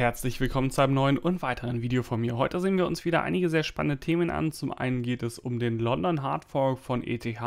Herzlich willkommen zu einem neuen und weiteren Video von mir. Heute sehen wir uns wieder einige sehr spannende Themen an. Zum einen geht es um den London Hard Fork von ETH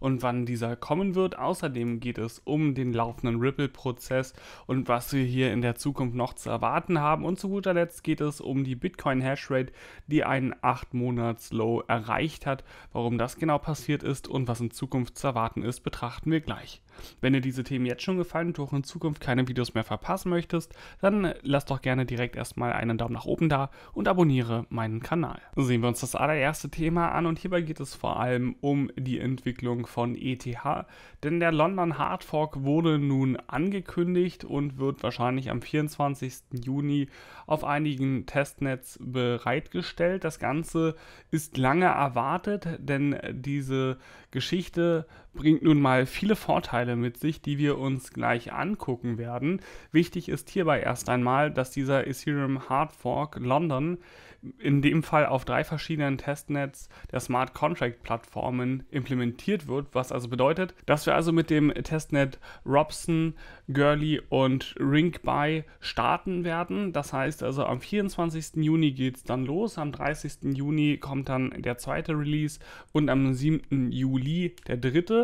und wann dieser kommen wird. Außerdem geht es um den laufenden Ripple-Prozess und was wir hier in der Zukunft noch zu erwarten haben. Und zu guter Letzt geht es um die Bitcoin Hash Rate, die einen 8-Monats-Low erreicht hat. Warum das genau passiert ist und was in Zukunft zu erwarten ist, betrachten wir gleich. Wenn dir diese Themen jetzt schon gefallen und du auch in Zukunft keine Videos mehr verpassen möchtest, dann lass doch gerne direkt erstmal einen Daumen nach oben da und abonniere meinen Kanal. Sehen wir uns das allererste Thema an und hierbei geht es vor allem um die Entwicklung von ETH, denn der London Hard Fork wurde nun angekündigt und wird wahrscheinlich am 24. Juni auf einigen Testnets bereitgestellt. Das Ganze ist lange erwartet, denn diese Geschichte bringt nun mal viele Vorteile mit sich, die wir uns gleich angucken werden. Wichtig ist hierbei erst einmal, dass dieser Ethereum Hard Fork London in dem Fall auf drei verschiedenen Testnets der Smart Contract Plattformen implementiert wird, was also bedeutet, dass wir also mit dem Testnet Robson, Gurley und Rinkby starten werden. Das heißt also am 24. Juni geht es dann los, am 30. Juni kommt dann der zweite Release und am 7. Juli der dritte.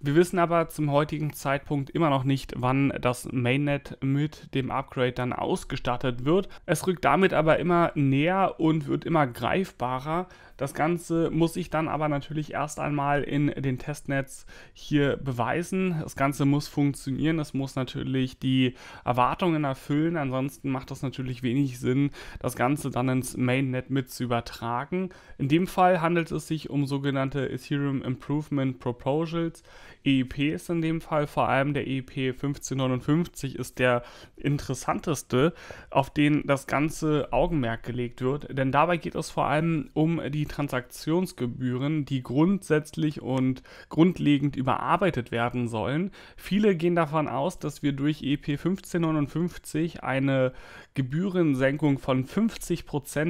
Wir wissen aber zum heutigen Zeitpunkt immer noch nicht, wann das Mainnet mit dem Upgrade dann ausgestattet wird. Es rückt damit aber immer näher und wird immer greifbarer. Das Ganze muss ich dann aber natürlich erst einmal in den Testnetz hier beweisen. Das Ganze muss funktionieren, es muss natürlich die Erwartungen erfüllen. Ansonsten macht das natürlich wenig Sinn, das Ganze dann ins Mainnet mit zu übertragen. In dem Fall handelt es sich um sogenannte Ethereum Improvement Proposals. EIP e ist in dem Fall vor allem der EIP e 1559 ist der interessanteste, auf den das ganze Augenmerk gelegt wird, denn dabei geht es vor allem um die Transaktionsgebühren, die grundsätzlich und grundlegend überarbeitet werden sollen. Viele gehen davon aus, dass wir durch EIP e 1559 eine Gebührensenkung von 50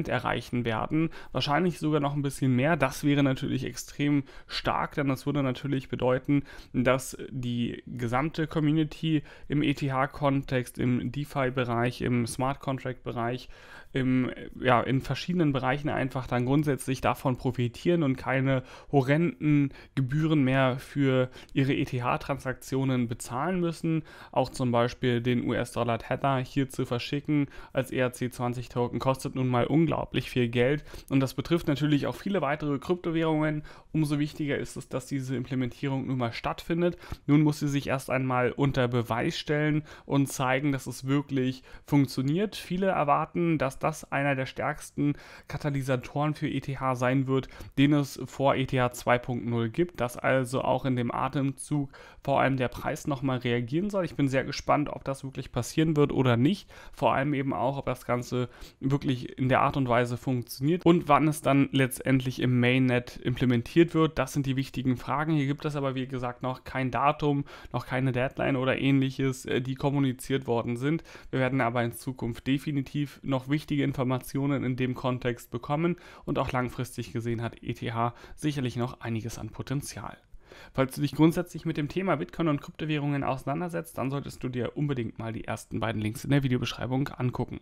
erreichen werden, wahrscheinlich sogar noch ein bisschen mehr. Das wäre natürlich extrem stark, denn das würde natürlich bedeuten, dass die gesamte Community im ETH-Kontext, im DeFi-Bereich, im Smart Contract-Bereich im, ja, in verschiedenen Bereichen einfach dann grundsätzlich davon profitieren und keine horrenden Gebühren mehr für ihre ETH-Transaktionen bezahlen müssen. Auch zum Beispiel den US-Dollar-Tether hier zu verschicken als ERC20-Token kostet nun mal unglaublich viel Geld und das betrifft natürlich auch viele weitere Kryptowährungen. Umso wichtiger ist es, dass diese Implementierung nun mal stattfindet. Nun muss sie sich erst einmal unter Beweis stellen und zeigen, dass es wirklich funktioniert. Viele erwarten, dass dass das einer der stärksten Katalysatoren für ETH sein wird, den es vor ETH 2.0 gibt, dass also auch in dem Atemzug vor allem der Preis nochmal reagieren soll. Ich bin sehr gespannt, ob das wirklich passieren wird oder nicht. Vor allem eben auch, ob das Ganze wirklich in der Art und Weise funktioniert und wann es dann letztendlich im Mainnet implementiert wird. Das sind die wichtigen Fragen. Hier gibt es aber, wie gesagt, noch kein Datum, noch keine Deadline oder ähnliches, äh, die kommuniziert worden sind. Wir werden aber in Zukunft definitiv noch wichtig wichtige Informationen in dem Kontext bekommen und auch langfristig gesehen hat ETH sicherlich noch einiges an Potenzial. Falls du dich grundsätzlich mit dem Thema Bitcoin und Kryptowährungen auseinandersetzt, dann solltest du dir unbedingt mal die ersten beiden Links in der Videobeschreibung angucken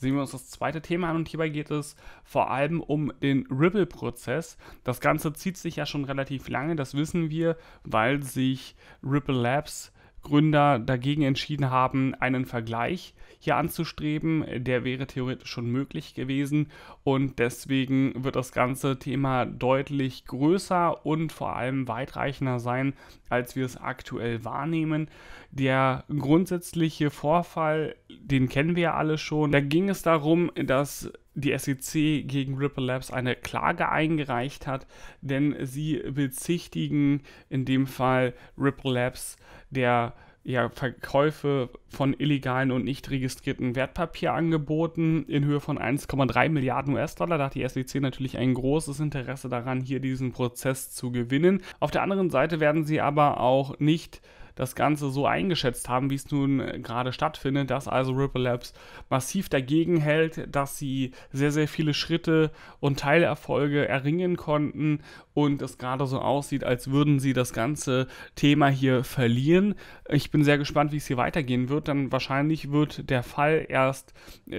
sehen wir uns das zweite Thema an und hierbei geht es vor allem um den Ripple-Prozess. Das Ganze zieht sich ja schon relativ lange, das wissen wir, weil sich Ripple Labs Gründer dagegen entschieden haben, einen Vergleich hier anzustreben. Der wäre theoretisch schon möglich gewesen und deswegen wird das ganze Thema deutlich größer und vor allem weitreichender sein, als wir es aktuell wahrnehmen. Der grundsätzliche Vorfall, den kennen wir ja alle schon. Da ging es darum, dass die SEC gegen Ripple Labs eine Klage eingereicht hat, denn sie bezichtigen in dem Fall Ripple Labs der ja, Verkäufe von illegalen und nicht registrierten Wertpapierangeboten in Höhe von 1,3 Milliarden US-Dollar. Da hat die SEC natürlich ein großes Interesse daran, hier diesen Prozess zu gewinnen. Auf der anderen Seite werden sie aber auch nicht äh, das Ganze so eingeschätzt haben, wie es nun äh, gerade stattfindet, dass also Ripple Labs massiv dagegen hält, dass sie sehr, sehr viele Schritte und Teilerfolge erringen konnten und es gerade so aussieht, als würden sie das ganze Thema hier verlieren. Ich bin sehr gespannt, wie es hier weitergehen wird. Dann wahrscheinlich wird der Fall erst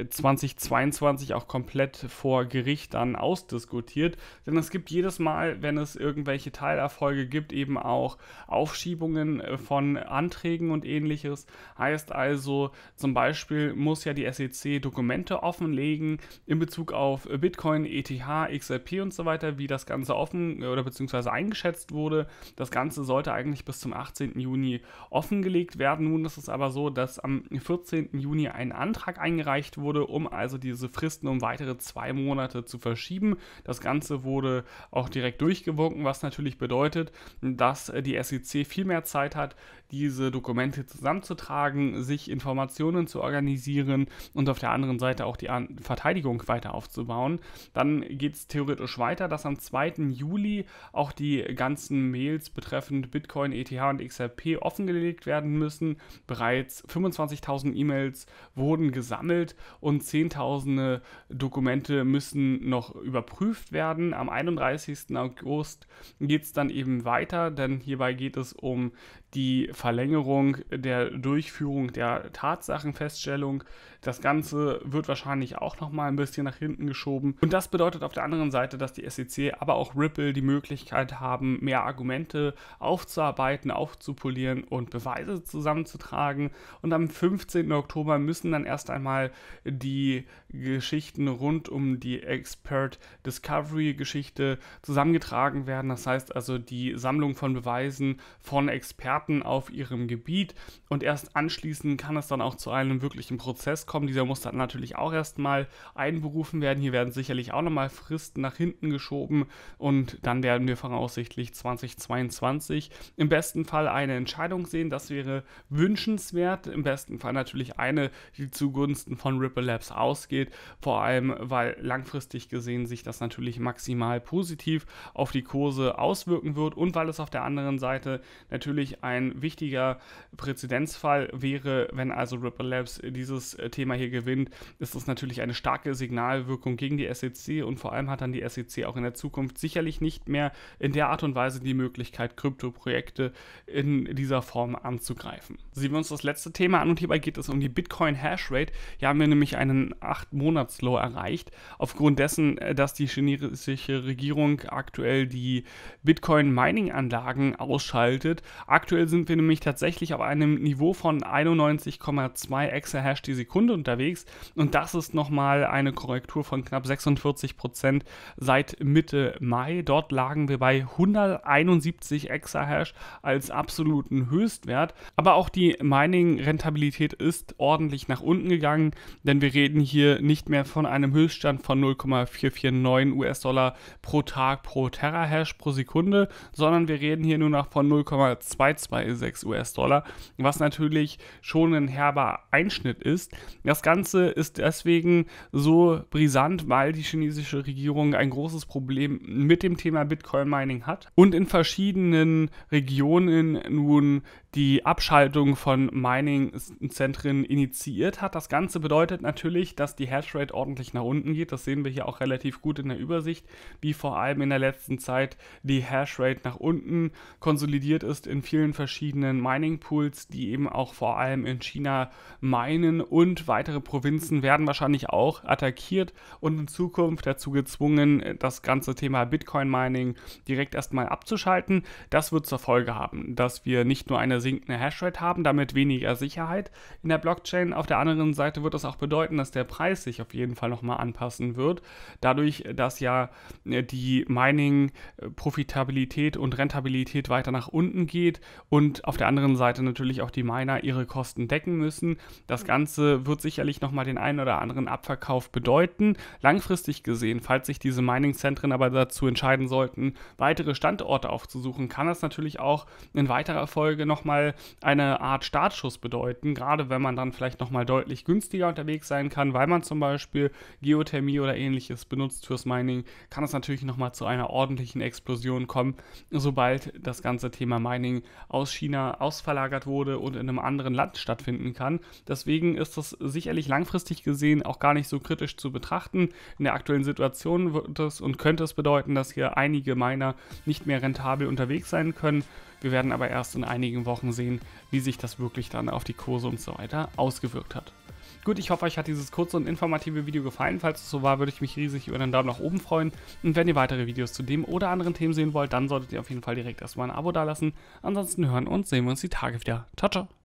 2022 äh, auch komplett vor Gericht dann ausdiskutiert. Denn es gibt jedes Mal, wenn es irgendwelche Teilerfolge gibt, eben auch Aufschiebungen äh, von Anträgen und ähnliches. Heißt also, zum Beispiel muss ja die SEC Dokumente offenlegen in Bezug auf Bitcoin, ETH, XRP und so weiter, wie das Ganze offen äh, oder beziehungsweise eingeschätzt wurde. Das Ganze sollte eigentlich bis zum 18. Juni offengelegt werden. Nun ist es aber so, dass am 14. Juni ein Antrag eingereicht wurde, um also diese Fristen um weitere zwei Monate zu verschieben. Das Ganze wurde auch direkt durchgewunken, was natürlich bedeutet, dass die SEC viel mehr Zeit hat, diese Dokumente zusammenzutragen, sich Informationen zu organisieren und auf der anderen Seite auch die Verteidigung weiter aufzubauen. Dann geht es theoretisch weiter, dass am 2. Juli auch die ganzen Mails betreffend Bitcoin, ETH und XRP offengelegt werden müssen. Bereits 25.000 E-Mails wurden gesammelt und Zehntausende Dokumente müssen noch überprüft werden. Am 31. August geht es dann eben weiter, denn hierbei geht es um die Verlängerung der Durchführung der Tatsachenfeststellung. Das Ganze wird wahrscheinlich auch nochmal ein bisschen nach hinten geschoben. Und das bedeutet auf der anderen Seite, dass die SEC, aber auch Ripple die Möglichkeit haben, mehr Argumente aufzuarbeiten, aufzupolieren und Beweise zusammenzutragen. Und am 15. Oktober müssen dann erst einmal die Geschichten rund um die Expert Discovery Geschichte zusammengetragen werden. Das heißt also die Sammlung von Beweisen von Experten Daten auf ihrem Gebiet und erst anschließend kann es dann auch zu einem wirklichen Prozess kommen. Dieser muss dann natürlich auch erstmal einberufen werden. Hier werden sicherlich auch nochmal Fristen nach hinten geschoben und dann werden wir voraussichtlich 2022 im besten Fall eine Entscheidung sehen. Das wäre wünschenswert. Im besten Fall natürlich eine, die zugunsten von Ripple Labs ausgeht. Vor allem, weil langfristig gesehen sich das natürlich maximal positiv auf die Kurse auswirken wird und weil es auf der anderen Seite natürlich ein ein wichtiger Präzedenzfall wäre, wenn also Ripple Labs dieses äh, Thema hier gewinnt, ist das natürlich eine starke Signalwirkung gegen die SEC und vor allem hat dann die SEC auch in der Zukunft sicherlich nicht mehr in der Art und Weise die Möglichkeit, Kryptoprojekte in dieser Form anzugreifen. Sehen wir uns das letzte Thema an und hierbei geht es um die Bitcoin Hash Rate. Hier haben wir nämlich einen 8-Monats-Low erreicht, aufgrund dessen, äh, dass die chinesische Regierung aktuell die Bitcoin-Mining-Anlagen ausschaltet. Aktuell Aktuell sind wir nämlich tatsächlich auf einem Niveau von 91,2 Exahash die Sekunde unterwegs und das ist nochmal eine Korrektur von knapp 46 Prozent seit Mitte Mai. Dort lagen wir bei 171 Exahash als absoluten Höchstwert, aber auch die Mining-Rentabilität ist ordentlich nach unten gegangen, denn wir reden hier nicht mehr von einem Höchststand von 0,449 US-Dollar pro Tag pro Terahash pro Sekunde, sondern wir reden hier nur noch von 0,22 1,26 US-Dollar, was natürlich schon ein herber Einschnitt ist. Das Ganze ist deswegen so brisant, weil die chinesische Regierung ein großes Problem mit dem Thema Bitcoin-Mining hat und in verschiedenen Regionen nun die Abschaltung von Mining-Zentren initiiert hat. Das Ganze bedeutet natürlich, dass die Hashrate ordentlich nach unten geht. Das sehen wir hier auch relativ gut in der Übersicht, wie vor allem in der letzten Zeit die Hashrate nach unten konsolidiert ist in vielen verschiedenen Mining-Pools, die eben auch vor allem in China meinen und weitere Provinzen werden wahrscheinlich auch attackiert und in Zukunft dazu gezwungen, das ganze Thema Bitcoin-Mining direkt erstmal abzuschalten. Das wird zur Folge haben, dass wir nicht nur eine sinkende Hashrate haben, damit weniger Sicherheit in der Blockchain. Auf der anderen Seite wird das auch bedeuten, dass der Preis sich auf jeden Fall nochmal anpassen wird, dadurch, dass ja äh, die Mining-Profitabilität äh, und Rentabilität weiter nach unten geht und auf der anderen Seite natürlich auch die Miner ihre Kosten decken müssen. Das Ganze wird sicherlich nochmal den einen oder anderen Abverkauf bedeuten. Langfristig gesehen, falls sich diese Mining-Zentren aber dazu entscheiden sollten, weitere Standorte aufzusuchen, kann das natürlich auch in weiterer Folge nochmal nochmal eine Art Startschuss bedeuten, gerade wenn man dann vielleicht nochmal deutlich günstiger unterwegs sein kann, weil man zum Beispiel Geothermie oder ähnliches benutzt fürs Mining, kann es natürlich nochmal zu einer ordentlichen Explosion kommen, sobald das ganze Thema Mining aus China ausverlagert wurde und in einem anderen Land stattfinden kann. Deswegen ist das sicherlich langfristig gesehen auch gar nicht so kritisch zu betrachten. In der aktuellen Situation wird es und könnte es bedeuten, dass hier einige Miner nicht mehr rentabel unterwegs sein können. Wir werden aber erst in einigen Wochen sehen, wie sich das wirklich dann auf die Kurse und so weiter ausgewirkt hat. Gut, ich hoffe, euch hat dieses kurze und informative Video gefallen. Falls es so war, würde ich mich riesig über einen Daumen nach oben freuen. Und wenn ihr weitere Videos zu dem oder anderen Themen sehen wollt, dann solltet ihr auf jeden Fall direkt erstmal ein Abo dalassen. Ansonsten hören und sehen wir uns die Tage wieder. Ciao, ciao.